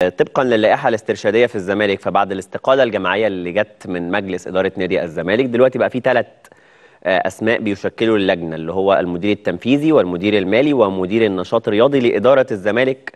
طبقا للائحه الاسترشاديه في الزمالك فبعد الاستقاله الجماعيه اللي جت من مجلس اداره نادي الزمالك دلوقتي بقى في ثلاث آه، اسماء بيشكلوا اللجنه اللي هو المدير التنفيذي والمدير المالي ومدير النشاط الرياضي لاداره الزمالك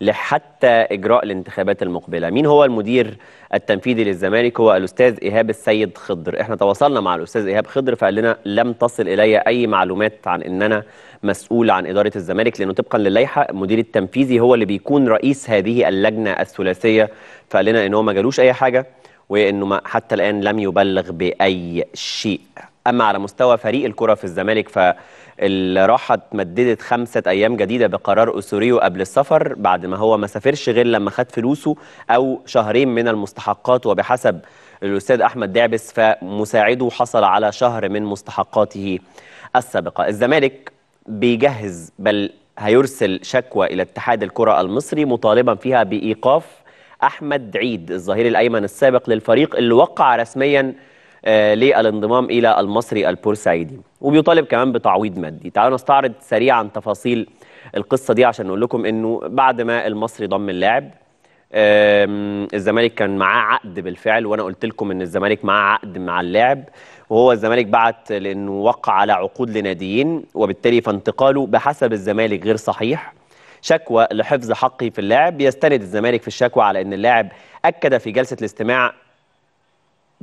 لحتى اجراء الانتخابات المقبله مين هو المدير التنفيذي للزمالك هو الاستاذ ايهاب السيد خضر احنا تواصلنا مع الاستاذ ايهاب خضر فقال لنا لم تصل الي اي معلومات عن ان انا مسؤول عن اداره الزمالك لانه طبقا للائحه المدير التنفيذي هو اللي بيكون رئيس هذه اللجنه الثلاثيه فقال لنا ان هو ما جالوش اي حاجه وانه حتى الان لم يبلغ باي شيء اما على مستوى فريق الكره في الزمالك فالراحه اتمددت خمسه ايام جديده بقرار اسوريو قبل السفر بعد ما هو ما سافرش غير لما خد فلوسه او شهرين من المستحقات وبحسب الاستاذ احمد دعبس فمساعده حصل على شهر من مستحقاته السابقه الزمالك بيجهز بل هيرسل شكوى الى اتحاد الكره المصري مطالبا فيها بايقاف احمد عيد الظهير الايمن السابق للفريق اللي وقع رسميا آه، للانضمام إلى المصري البورسعيدي وبيطالب كمان بتعويض مادي تعالوا نستعرض سريعا تفاصيل القصة دي عشان نقول لكم أنه بعد ما المصري ضم اللاعب الزمالك كان معاه عقد بالفعل وانا قلت لكم ان الزمالك معاه عقد مع اللاعب وهو الزمالك بعت لانه وقع على عقود لناديين وبالتالي فانتقاله بحسب الزمالك غير صحيح شكوى لحفظ حقي في اللاعب يستند الزمالك في الشكوى على ان اللاعب اكد في جلسه الاستماع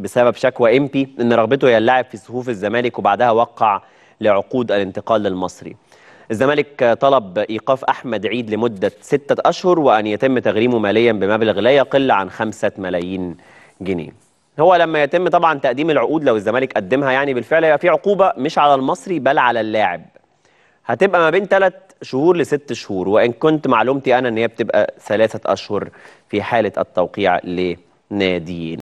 بسبب شكوى إمبي إن رغبته هي اللاعب في صفوف الزمالك وبعدها وقع لعقود الانتقال للمصري الزمالك طلب إيقاف أحمد عيد لمدة ستة أشهر وأن يتم تغريمه ماليا بمبلغ لا يقل عن خمسة ملايين جنيه هو لما يتم طبعا تقديم العقود لو الزمالك قدمها يعني بالفعل هيبقى في عقوبة مش على المصري بل على اللاعب هتبقى ما بين ثلاث شهور لست شهور وإن كنت معلومتي أنا أن هي بتبقى ثلاثة أشهر في حالة التوقيع لناديين